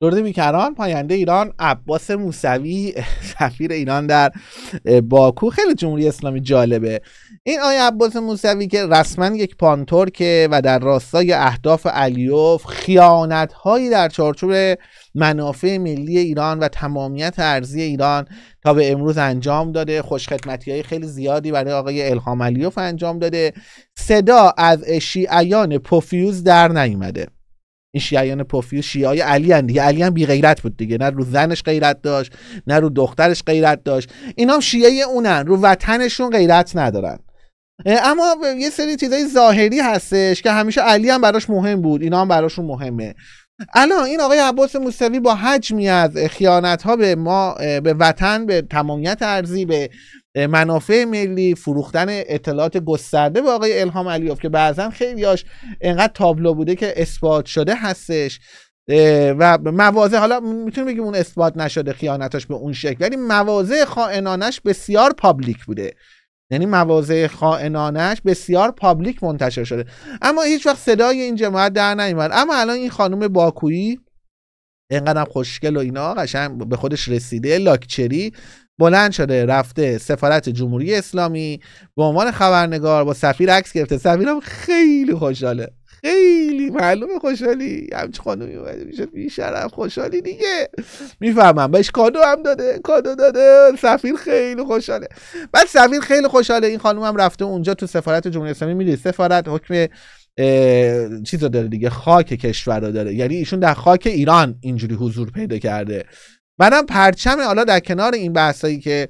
درود بیکران پاینده ایران عباس موسوی سفیر ایران در باکو خیلی جمهوری اسلامی جالبه این آقای عباس موسوی که رسما یک پانتورکه و در راستای اهداف علیوف خیانت هایی در چارچوب منافع ملی ایران و تمامیت ارزی ایران تا به امروز انجام داده خوشخدمتی های خیلی زیادی برای آقای الهام علیوف انجام داده صدا از شیعیان پوفیوز در نیامده این شیعیان و شیعه علی هم دیگه علی هم بی غیرت بود دیگه نه رو زنش غیرت داشت نه رو دخترش غیرت داشت اینا هم شیعه اونن رو وطنشون غیرت ندارن اما یه سری چیزای ظاهری هستش که همیشه علی هم براش مهم بود اینا هم براشون مهمه الان این آقای عباس موسوی با حجمی از خیانت ها به ما به وطن به تمامیت ارزی به منافع ملی فروختن اطلاعات گسترده به آقای الهام علیوف که بعضا خیلیاش انقدر تابلو بوده که اثبات شده هستش و موازه حالا میتونیم بگیم اون اثبات نشده خیانتش به اون شکل ولی موازه خائنانش بسیار پابلیک بوده یعنی مواضع خائنانش بسیار پابلیک منتشر شده اما هیچ وقت صدای این جماعت در نیومد اما الان این خانم باکویی اینقدر خوشگل و اینا قشنگ به خودش رسیده لاکچری بلند شده رفته سفارت جمهوری اسلامی به عنوان خبرنگار با سفیر عکس گرفته سفیرم خیلی خوشحاله خیلی معلومه خوشحالی همچ خانومی اومده میشه بیشرف خوشحالی دیگه میفهمم بهش کادو هم داده کادو داده سفیر خیلی خوشحاله بعد سفیر خیلی خوشحاله این خانوم هم رفته اونجا تو سفارت جمهوری اسلامی میری سفارت حکم چیز رو داره دیگه خاک کشور رو داره یعنی ایشون در خاک ایران اینجوری حضور پیدا کرده منم پرچم حالا در کنار این بحثایی که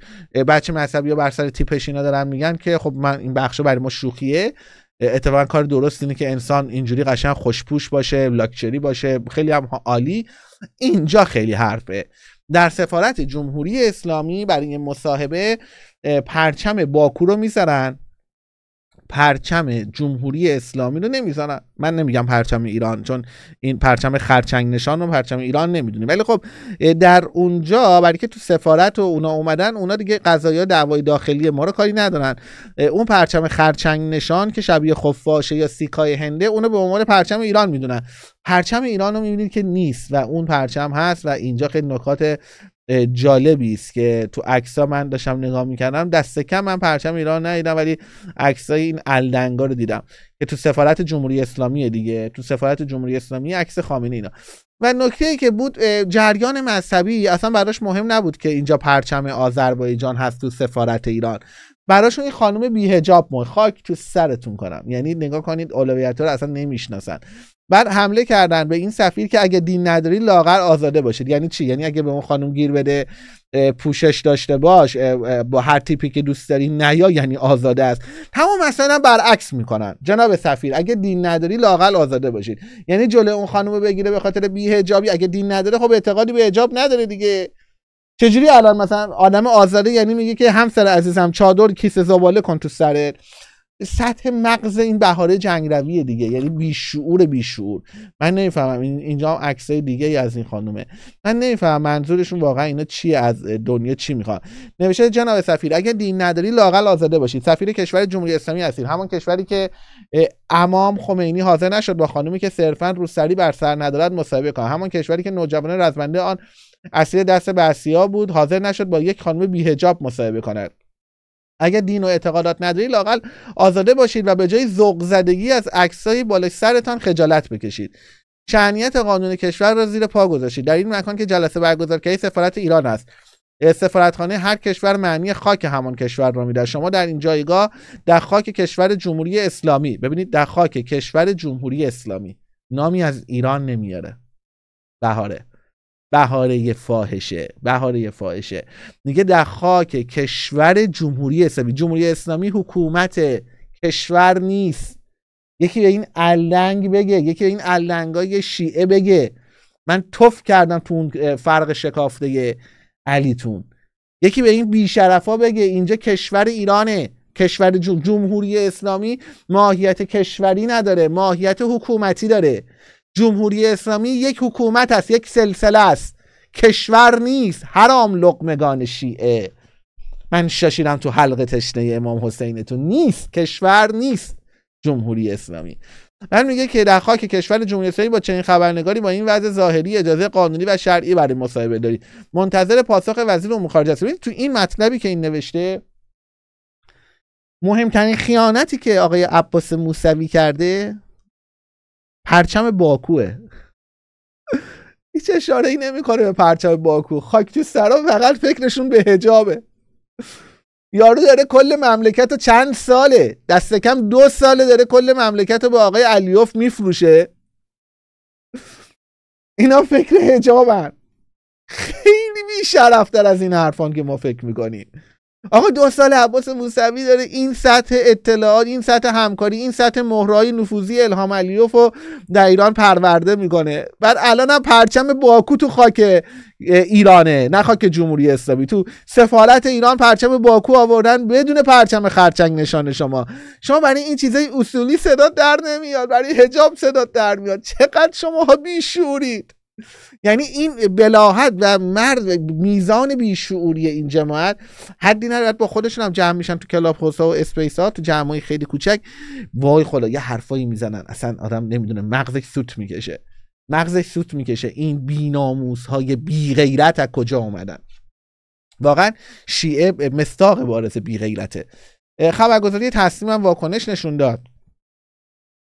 بچه مذهبی یا بر سر تیپش اینا دارن میگن که خب من این بخشو برای ما شوخیه اتفاقا کار درست اینه که انسان اینجوری قشنگ خوشپوش باشه لاکچری باشه خیلی هم عالی اینجا خیلی حرفه در سفارت جمهوری اسلامی برای مصاحبه پرچم باکو رو میذارن پرچم جمهوری اسلامی رو نمیزنن من نمیگم پرچم ایران چون این پرچم خرچنگ نشان رو پرچم ایران نمیدونیم ولی خب در اونجا برای که تو سفارت و اونا اومدن اونا دیگه قضایا دعوای داخلی ما رو کاری ندارن اون پرچم خرچنگ نشان که شبیه خفاشه یا سیکای هنده اونو به عنوان پرچم ایران میدونن پرچم ایران رو میبینید که نیست و اون پرچم هست و اینجا خیلی نکات جالبی است که تو عکس من داشتم نگاه میکردم دست کم من پرچم ایران ندیدم ولی های این الدنگا رو دیدم که تو سفارت جمهوری اسلامی دیگه تو سفارت جمهوری اسلامی عکس خامنه اینا و نکته ای که بود جریان مذهبی اصلا براش مهم نبود که اینجا پرچم آذربایجان هست تو سفارت ایران براشون این خانم بیهجاب مرد خاک تو سرتون کنم یعنی نگاه کنید اولویت رو اصلا نمیشناسن بعد حمله کردن به این سفیر که اگه دین نداری لاغر آزاده باشید یعنی چی یعنی اگه به اون خانم گیر بده پوشش داشته باش با هر تیپی که دوست داری نیا یعنی آزاده است تمام مثلا برعکس میکنن جناب سفیر اگه دین نداری لاقل آزاده باشید یعنی جلو اون خانم رو بگیره به خاطر بیهجابی اگه دین نداره خب اعتقادی به حجاب نداره دیگه چجوری الان مثلا آدم آزاده یعنی میگه که همسر عزیزم چادر کیسه زباله کن تو سرت سطح مغز این بهاره جنگروی دیگه یعنی بیشعور بیشعور من نمیفهمم اینجا هم عکسای دیگه ای از این خانومه من نمیفهمم منظورشون واقعا اینا چی از دنیا چی میخوان نوشته جناب سفیر اگر دین نداری لاقل آزاده باشید سفیر کشور جمهوری اسلامی هستید همان کشوری که امام خمینی حاضر نشد با خانومی که صرفا روسری بر سر ندارد مصاحبه کنه همان کشوری که نوجوانان رزمنده آن اسیر دست بسیا بود حاضر نشد با یک خانم بیهجاب مصاحبه کند اگر دین و اعتقادات نداری لاقل آزاده باشید و به جای ذوق زدگی از عکسای بالای سرتان خجالت بکشید شأنیت قانون کشور را زیر پا گذاشتید در این مکان که جلسه برگزار ای سفارت ایران است سفارتخانه هر کشور معنی خاک همان کشور را میده شما در این جایگاه در خاک کشور جمهوری اسلامی ببینید در خاک کشور جمهوری اسلامی نامی از ایران نمیاره بهاره بهاره فاحشه بهاره فاحشه میگه در خاک کشور جمهوری اسلامی جمهوری اسلامی حکومت کشور نیست یکی به این النگ بگه یکی به این النگای شیعه بگه من توف کردم تو اون فرق شکافته علیتون یکی به این بیشرفا بگه اینجا کشور ایرانه کشور جمهوری اسلامی ماهیت کشوری نداره ماهیت حکومتی داره جمهوری اسلامی یک حکومت است یک سلسله است کشور نیست حرام لقمگان شیعه من شاشیدم تو حلقه تشنه امام تو نیست کشور نیست جمهوری اسلامی من میگه که در خاک کشور جمهوری اسلامی با چنین خبرنگاری با این وضع ظاهری اجازه قانونی و شرعی برای مصاحبه داری منتظر پاسخ وزیر امور خارجه است تو این مطلبی که این نوشته مهمترین خیانتی که آقای عباس موسوی کرده پرچم باکوه هیچ اشاره ای نمیکنه به پرچم باکو خاک تو سرا فقط فکرشون به هجابه یارو داره کل مملکت رو چند ساله دست کم دو ساله داره کل مملکت رو به آقای علیوف میفروشه اینا فکر هجابن خیلی بیشرفتر از این حرفان که ما فکر میکنیم آقا دو سال عباس موسوی داره این سطح اطلاعات این سطح همکاری این سطح مهرهای نفوذی الهام علیوف رو در ایران پرورده میکنه بعد الان هم پرچم باکو تو خاک ایرانه نه خاک جمهوری اسلامی تو سفارت ایران پرچم باکو آوردن بدون پرچم خرچنگ نشان شما شما برای این چیزای اصولی صدا در نمیاد برای حجاب صدا در میاد چقدر شما ها بیشورید یعنی این بلاحت و مرد میزان بیشعوری این جماعت حدی ندارد با خودشون هم جمع میشن تو کلاب ها و اسپیس ها تو جمع خیلی کوچک وای خدا یه حرفایی میزنن اصلا آدم نمیدونه مغزش سوت میکشه مغزش سوت میکشه این بیناموس های بی از کجا اومدن واقعا شیعه مستاق بارز بی خبرگزاری خبرگزاری تصمیم واکنش نشون داد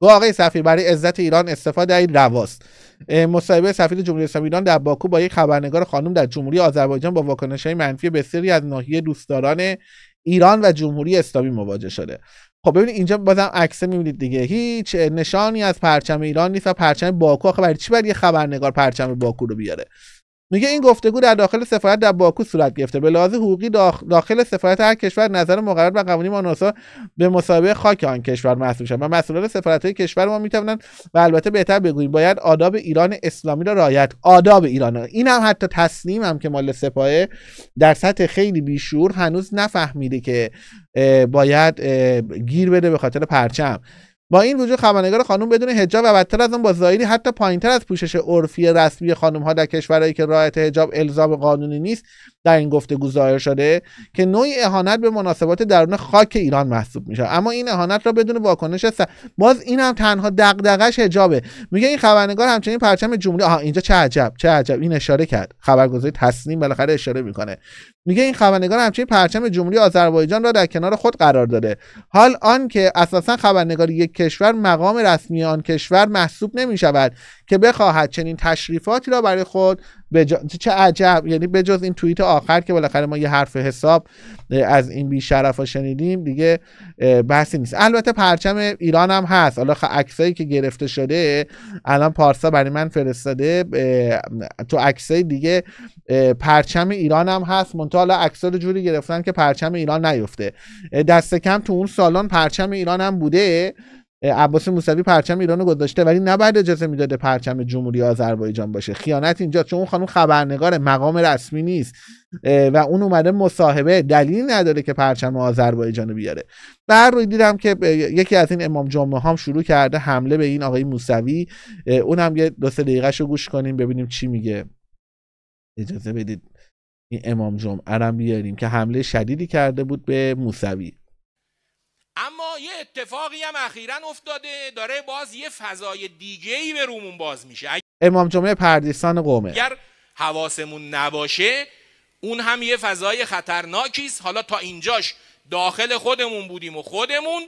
گو آقای سفیر برای عزت ایران استفاده این رواست مصاحبه سفیر جمهوری اسلامی ایران در باکو با یک خبرنگار خانم در جمهوری آذربایجان با واکنش های منفی بسیاری از ناحیه دوستداران ایران و جمهوری اسلامی مواجه شده خب ببینید اینجا بازم عکس میبینید دیگه هیچ نشانی از پرچم ایران نیست و پرچم باکو آخه برای چی برای یه خبرنگار پرچم باکو رو بیاره میگه این گفتگو در داخل سفارت در باکو صورت گرفته به لحاظ حقوقی داخل سفارت هر کشور نظر مقررات و قوانین آناسا به مسابقه خاک آن کشور محسوب شد و مسئولان سفارت های کشور ما میتوانند و البته بهتر بگوییم باید آداب ایران اسلامی را رعایت آداب ایران این هم حتی تصنیم هم که مال سپاه در سطح خیلی بیشور هنوز نفهمیده که باید گیر بده به خاطر پرچم با این وجود خبرنگار خانم بدون حجاب و بدتر از اون با ظاهری حتی پایینتر از پوشش عرفی رسمی خانم ها در کشورهایی که رعایت حجاب الزام قانونی نیست در این گفته ظاهر شده که نوعی اهانت به مناسبات درون خاک ایران محسوب میشه اما این اهانت را بدون واکنش است باز این هم تنها دغدغش حجابه میگه این خبرنگار همچنین پرچم جمهوری آها اینجا چه عجب چه عجب این اشاره کرد خبرگزاری تسنیم بالاخره اشاره میکنه میگه این خبرنگار همچنین پرچم جمهوری آذربایجان را در کنار خود قرار داده حال آنکه اساسا خبرنگاری یک کشور مقام رسمی آن کشور محسوب نمی که بخواهد چنین تشریفاتی را برای خود بجا... چه عجب یعنی بجز این توییت آخر که بالاخره ما یه حرف حساب از این بی ها شنیدیم دیگه بحثی نیست البته پرچم ایران هم هست حالا عکسایی که گرفته شده الان پارسا برای من فرستاده تو عکسای دیگه پرچم ایران هم هست منتها حالا عکسا رو جوری گرفتن که پرچم ایران نیفته دست کم تو اون سالان پرچم ایران هم بوده عباس موسوی پرچم ایرانو گذاشته ولی نباید اجازه میداده پرچم جمهوری آذربایجان باشه خیانت اینجا چون اون خانم خبرنگار مقام رسمی نیست و اون اومده مصاحبه دلیل نداره که پرچم آذربایجان بیاره بر روی دیدم که یکی از این امام جمعه هم شروع کرده حمله به این آقای موسوی اونم یه دو سه دقیقه رو گوش کنیم ببینیم چی میگه اجازه بدید این امام جمعه بیاریم که حمله شدیدی کرده بود به موسوی اما یه اتفاقی هم اخیرا افتاده داره باز یه فضای دیگه ای به رومون باز میشه امام جمعه پردیسان قومه اگر حواسمون نباشه اون هم یه فضای خطرناکی حالا تا اینجاش داخل خودمون بودیم و خودمون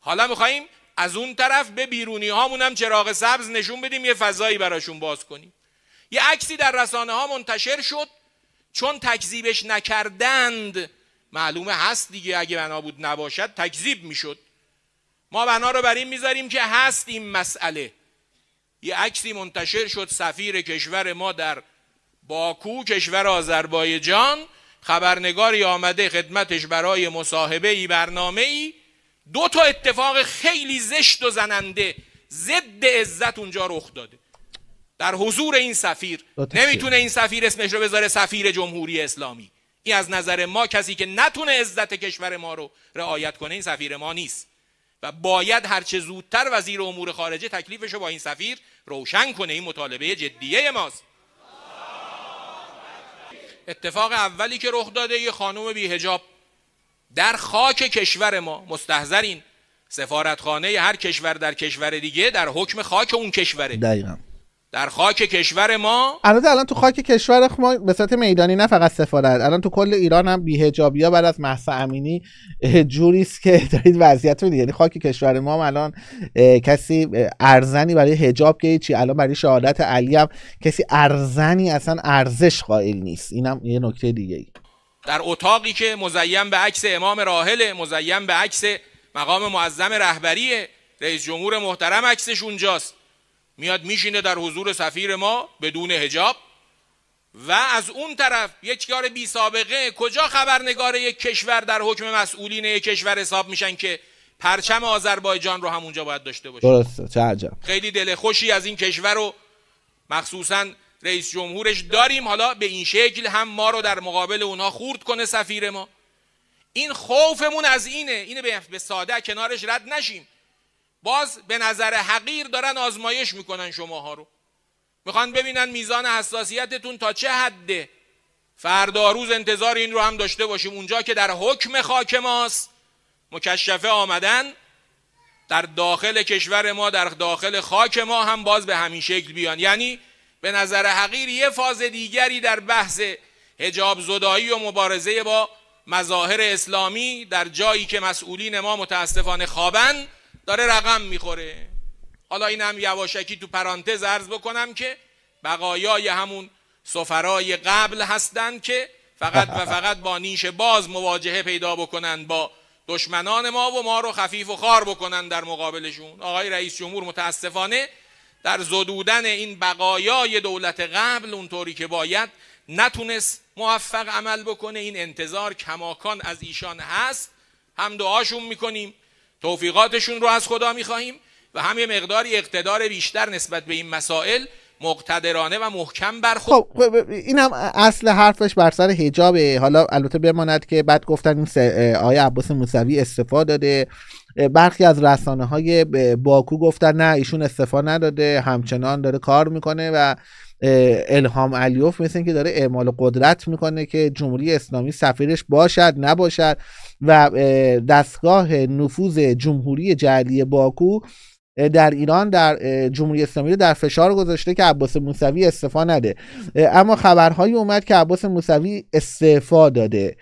حالا میخواییم از اون طرف به بیرونی هامون هم چراغ سبز نشون بدیم یه فضایی براشون باز کنیم یه عکسی در رسانه ها منتشر شد چون تکذیبش نکردند معلومه هست دیگه اگه بنا بود نباشد تکذیب میشد ما بنا رو بر این میذاریم که هست این مسئله یه عکسی منتشر شد سفیر کشور ما در باکو کشور آذربایجان خبرنگاری آمده خدمتش برای مصاحبه ای برنامه ای دو تا اتفاق خیلی زشت و زننده ضد عزت اونجا رخ داده در حضور این سفیر نمیتونه این سفیر اسمش رو بذاره سفیر جمهوری اسلامی از نظر ما کسی که نتونه عزت کشور ما رو رعایت کنه این سفیر ما نیست و باید هرچه زودتر وزیر امور خارجه تکلیفش رو با این سفیر روشن کنه این مطالبه جدیه ماست اتفاق اولی که رخ داده یه خانم بیهجاب در خاک کشور ما مستحضرین سفارتخانه هر کشور در کشور دیگه در حکم خاک اون کشوره دقیقا در خاک کشور ما الان الان تو خاک کشور ما به صورت میدانی نه فقط سفارت الان تو کل ایران هم بی ها بعد از محسا امینی جوری است که دارید وضعیت رو یعنی خاک کشور ما هم الان کسی ارزنی برای حجاب که چی الان برای شهادت علی هم کسی ارزنی اصلا ارزش قائل نیست اینم یه نکته دیگه ای. در اتاقی که مزیم به عکس امام راحل مزیم به عکس مقام معظم رهبری رئیس جمهور محترم عکسش اونجاست میاد میشینه در حضور سفیر ما بدون هجاب و از اون طرف یک کار بی سابقه کجا خبرنگار یک کشور در حکم مسئولین یک کشور حساب میشن که پرچم آذربایجان رو همونجا باید داشته باشه درسته چه خیلی دل خوشی از این کشور رو مخصوصا رئیس جمهورش داریم حالا به این شکل هم ما رو در مقابل اونها خورد کنه سفیر ما این خوفمون از اینه اینه به ساده کنارش رد نشیم باز به نظر حقیر دارن آزمایش میکنن شماها رو میخوان ببینن میزان حساسیتتون تا چه حده فردا روز انتظار این رو هم داشته باشیم اونجا که در حکم خاک ماست مکشفه آمدن در داخل کشور ما در داخل خاک ما هم باز به همین شکل بیان یعنی به نظر حقیر یه فاز دیگری در بحث هجاب زدایی و مبارزه با مظاهر اسلامی در جایی که مسئولین ما متاسفانه خوابند داره رقم میخوره حالا این هم یواشکی تو پرانتز عرض بکنم که بقایای همون سفرای قبل هستند که فقط و فقط با نیش باز مواجهه پیدا بکنن با دشمنان ما و ما رو خفیف و خار بکنن در مقابلشون آقای رئیس جمهور متاسفانه در زدودن این بقایای دولت قبل اونطوری که باید نتونست موفق عمل بکنه این انتظار کماکان از ایشان هست هم دعاشون میکنیم توفیقاتشون رو از خدا میخواهیم و هم یه مقداری اقتدار بیشتر نسبت به این مسائل مقتدرانه و محکم بر خب, خب، این هم اصل حرفش بر سر حجابه حالا البته بماند که بعد گفتن این آیه عباس موسوی استفاده داده برخی از رسانه های باکو گفتن نه ایشون استفا نداده همچنان داره کار میکنه و الهام علیوف مثل که داره اعمال قدرت میکنه که جمهوری اسلامی سفیرش باشد نباشد و دستگاه نفوذ جمهوری جعلی باکو در ایران در جمهوری اسلامی در فشار گذاشته که عباس موسوی استعفا نده اما خبرهایی اومد که عباس موسوی استعفا داده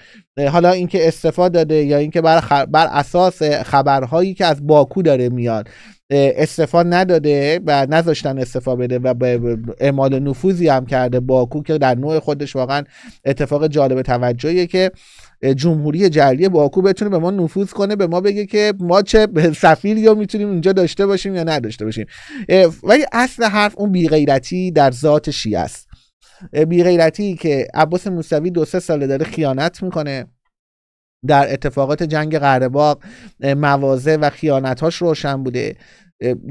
حالا اینکه استعفا داده یا اینکه بر, بر اساس خبرهایی که از باکو داره میاد استعفا نداده و نذاشتن استعفا بده و به اعمال نفوذی هم کرده باکو که در نوع خودش واقعا اتفاق جالب توجهیه که جمهوری جلیه باکو بتونه به ما نفوذ کنه به ما بگه که ما چه سفیر یا میتونیم اینجا داشته باشیم یا نداشته باشیم ولی اصل حرف اون بیغیرتی در ذات شیعه است بیغیرتی که عباس موسوی دو سه ساله داره خیانت میکنه در اتفاقات جنگ غرباق موازه و خیانتاش روشن بوده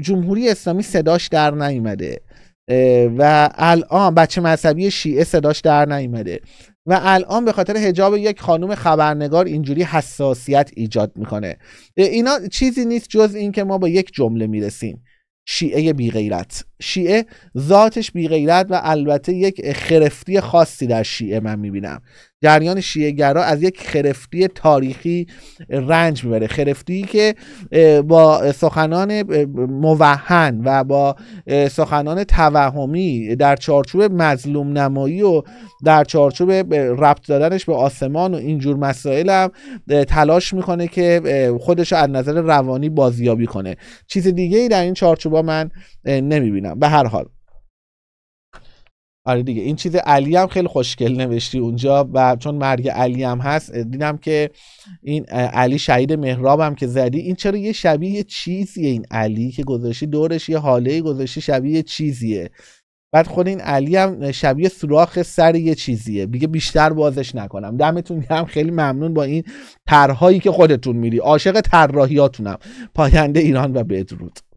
جمهوری اسلامی صداش در نیمده و الان بچه مذهبی شیعه صداش در نیمده و الان به خاطر حجاب یک خانم خبرنگار اینجوری حساسیت ایجاد میکنه اینا چیزی نیست جز اینکه ما با یک جمله میرسیم شیعه بیغیرت شیعه ذاتش بیغیرت و البته یک خرفتی خاصی در شیعه من میبینم جریان شیعه گرا از یک خرفتی تاریخی رنج میبره خرفتی که با سخنان موهن و با سخنان توهمی در چارچوب مظلوم نمایی و در چارچوب ربط دادنش به آسمان و اینجور مسائل هم تلاش میکنه که خودش رو از نظر روانی بازیابی کنه چیز دیگه ای در این چارچوب من نمیبینم به هر حال آره دیگه این چیز علی هم خیلی خوشگل نوشتی اونجا و چون مرگ علی هم هست دیدم که این علی شهید مهراب هم که زدی این چرا یه شبیه چیزیه این علی که گذاشتی دورش یه حاله گذاشتی شبیه چیزیه بعد خود این علی هم شبیه سوراخ سر یه چیزیه دیگه بیشتر بازش نکنم دمتون هم خیلی ممنون با این طرحهایی که خودتون میری عاشق طراحیاتونم پاینده ایران و بدرود